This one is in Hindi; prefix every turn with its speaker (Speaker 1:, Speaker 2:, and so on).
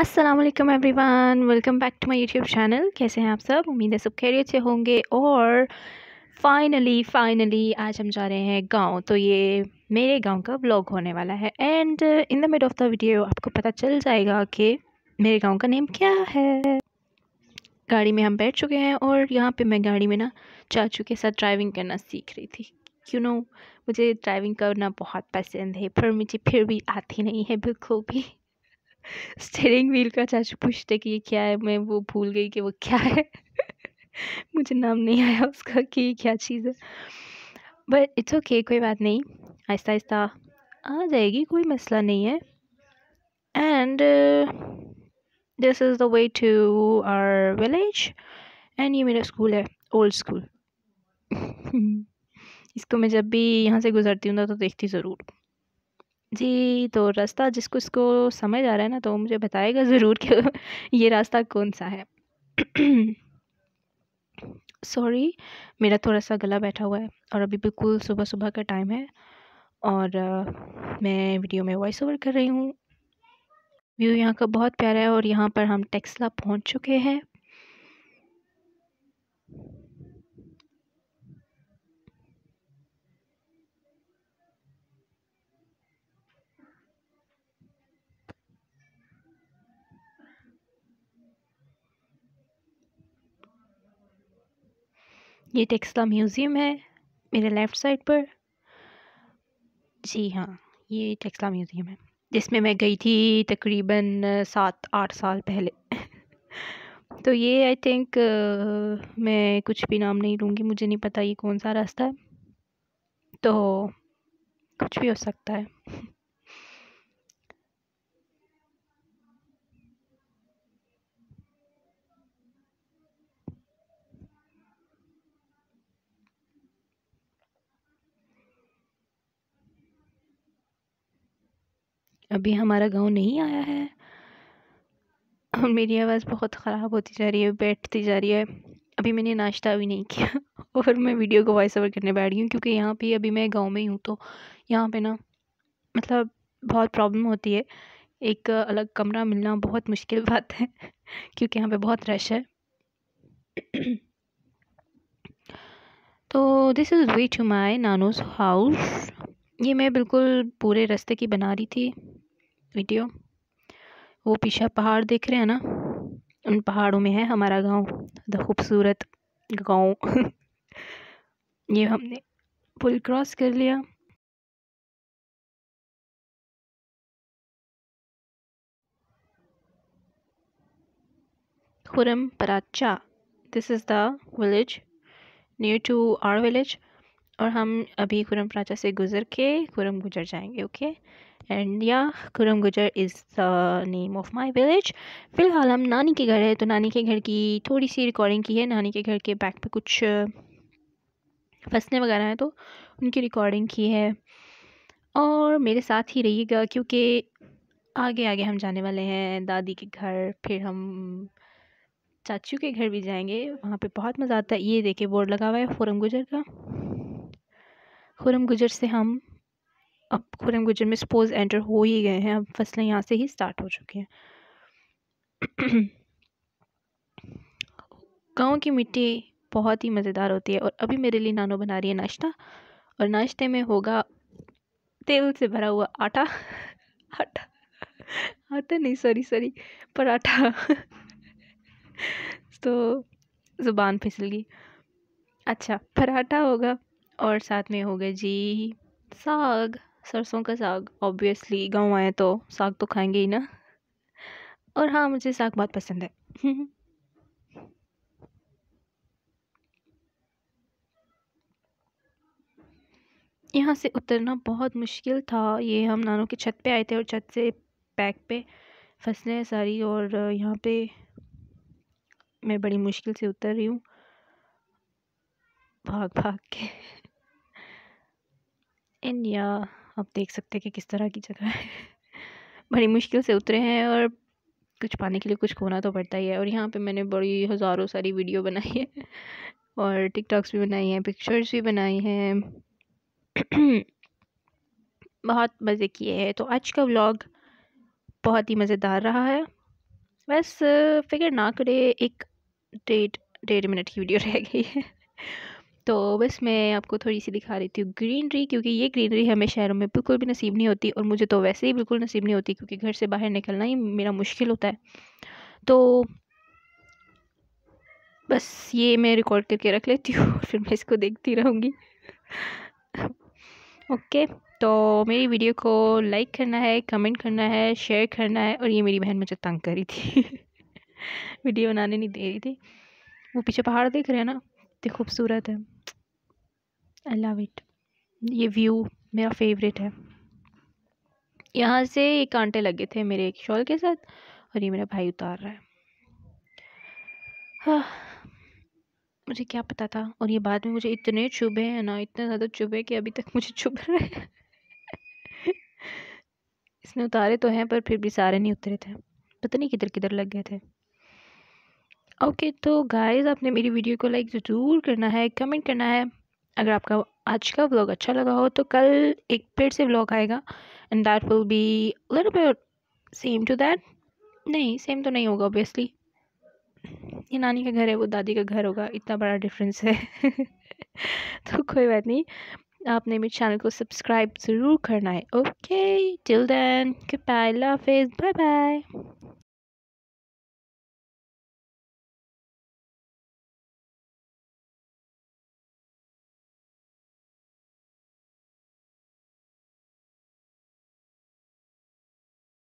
Speaker 1: अस्सलाम वालेकुम everyone welcome back to my YouTube channel कैसे हैं आप सब उम्मीद है सब खैरियत से होंगे और फाइनली फाइनली आज हम जा रहे हैं गांव तो ये मेरे गांव का ब्लॉग होने वाला है and in the mid of the video आपको पता चल जाएगा कि मेरे गाँव का नेम क्या है गाड़ी में हम बैठ चुके हैं और यहाँ पर मैं गाड़ी में ना चाचू के साथ ड्राइविंग करना सीख रही थी क्यों नो मुझे ड्राइविंग करना बहुत पसंद है पर मुझे फिर भी आती नहीं है बिल्कुल भी स्टेरिंग व्हील का चाचू पूछते कि ये क्या है मैं वो भूल गई कि वो क्या है मुझे नाम नहीं आया उसका कि ये क्या चीज़ है बट इट्स ओके कोई बात नहीं आहिस्ता आहिस्ता आ जाएगी कोई मसला नहीं है and this is the way to our village and ये मेरा स्कूल है ओल्ड स्कूल इसको मैं जब भी यहाँ से गुजरती हूँ ना तो देखती ज़रूर जी, तो रास्ता जिसको इसको समझ आ रहा है ना तो मुझे बताएगा ज़रूर कि ये रास्ता कौन-सा है। सॉरी, मेरा थोड़ा-सा गला बैठा हुआ है और अभी बिल्कुल सुबह-सुबह का टाइम है और मैं वीडियो में वॉइस ओवर कर रही हूँ। व्यू यहाँ का बहुत प्यारा है और यहाँ पर हम टेक्सला पहुँच चुके हैं। ये टेक्सला म्यूज़ियम है मेरे लेफ़्ट साइड पर जी हाँ ये टेक्सला म्यूज़ियम है जिसमें मैं गई थी तकरीबन सात आठ साल पहले तो ये आई थिंक मैं कुछ भी नाम नहीं लूँगी मुझे नहीं पता ये कौन सा रास्ता है तो कुछ भी हो सकता है अभी हमारा गाँव नहीं आया है और मेरी आवाज़ बहुत ख़राब होती जा रही है बैठती जा रही है अभी मैंने नाश्ता भी नहीं किया और मैं वीडियो को वॉइस ओवर करने बैठ गई हूँ क्योंकि यहाँ पे अभी मैं गांव में ही हूँ तो यहाँ पे ना मतलब बहुत प्रॉब्लम होती है एक अलग कमरा मिलना बहुत मुश्किल बात है क्योंकि यहाँ पे बहुत रश है तो this is way to my नानोज हाउस ये मैं बिल्कुल पूरे रास्ते की बना रही थी वीडियो वो पीछा पहाड़ देख रहे हैं ना उन पहाड़ों में है हमारा गांव द खूबसूरत गांव ये हमने पुल क्रॉस कर लिया Khurram Paracha this is the village near to our village और हम अभी खुरम प्राचा से गुज़र के खुरम गुजर जाएंगे ओके okay? एंड या Kuram Gujar is the name of my village फ़िलहाल हम नानी के घर है तो नानी के घर की थोड़ी सी रिकॉर्डिंग की है नानी के घर के बैक पे कुछ फंसने वगैरह हैं तो उनकी रिकॉर्डिंग की है और मेरे साथ ही रहिएगा क्योंकि आगे आगे हम जाने वाले हैं दादी के घर फिर हम चाचू के घर भी जाएंगे वहाँ पे बहुत मज़ा आता है ये देखे बोर्ड लगा हुआ है खुरम गुजर का खुरम गुजर से हम अब खुरम गुजर में सपोज एंटर हो ही गए हैं अब फसलें यहाँ से ही स्टार्ट हो चुकी हैं गाँव की मिट्टी बहुत ही मज़ेदार होती है और अभी मेरे लिए नानो बना रही है नाश्ता और नाश्ते में होगा तेल से भरा हुआ आटा आटा आटा नहीं सॉरी सॉरी पराठा तो ज़ुबान फिसल गई अच्छा पराठा होगा और साथ में होगा जी साग सरसों का साग ऑब्वियसली गाँव आए तो साग तो खाएंगे ही ना और हाँ मुझे साग बहुत पसंद है यहाँ से उतरना बहुत मुश्किल था ये हम नानों की छत पे आए थे और छत से पैक पे हैं सारी और यहाँ पे मैं बड़ी मुश्किल से उतर रही हूँ भाग भाग के एंड या आप देख सकते हैं कि किस तरह की जगह है बड़ी मुश्किल से उतरे हैं और कुछ पाने के लिए कुछ खोना तो पड़ता ही है और यहाँ पे मैंने बड़ी हज़ारों सारी वीडियो बनाई है और टिकटॉक्स भी बनाई हैं पिक्चर्स भी बनाई हैं बहुत मज़े किए हैं तो आज का व्लॉग बहुत ही मज़ेदार रहा है बस फिक्र ना करे एक डेढ़ डेढ़ मिनट की वीडियो रह गई है तो बस मैं आपको थोड़ी सी दिखा रही थी ग्रीनरी क्योंकि ये ग्रीनरी हमें शहरों में बिल्कुल भी नसीब नहीं होती और मुझे तो वैसे ही बिल्कुल नसीब नहीं होती क्योंकि घर से बाहर निकलना ही मेरा मुश्किल होता है तो बस ये मैं रिकॉर्ड करके रख लेती हूँ फिर मैं इसको देखती रहूँगी ओके तो मेरी वीडियो को लाइक करना है कमेंट करना है शेयर करना है और ये मेरी बहन मुझे तंग करी थी वीडियो बनाने नहीं दे रही थी वो पीछे पहाड़ देख रहे हैं ना इतने खूबसूरत है आई लव इट ये व्यू मेरा फेवरेट है यहाँ से ये कांटे लगे थे मेरे एक शॉल के साथ और ये मेरा भाई उतार रहा है हाँ, मुझे क्या पता था और ये बाद में मुझे इतने चुभे हैं ना इतने ज़्यादा चुभे कि अभी तक मुझे चुभ रहे हैं इसने उतारे तो हैं पर फिर भी सारे नहीं उतरे थे पता नहीं किधर किधर लग गए थे ओके okay, तो गाइस आपने मेरी वीडियो को लाइक ज़रूर करना है कमेंट करना है अगर आपका आज का व्लॉग अच्छा लगा हो तो कल एक फिर से व्लॉग आएगा and that will be little bit same to that नहीं सेम तो नहीं होगा ऑब्वियसली ये नानी का घर है वो दादी का घर होगा इतना बड़ा डिफरेंस है तो कोई बात नहीं आपने मेरे चैनल को सब्सक्राइब ज़रूर करना है okay till then good bye love bye bye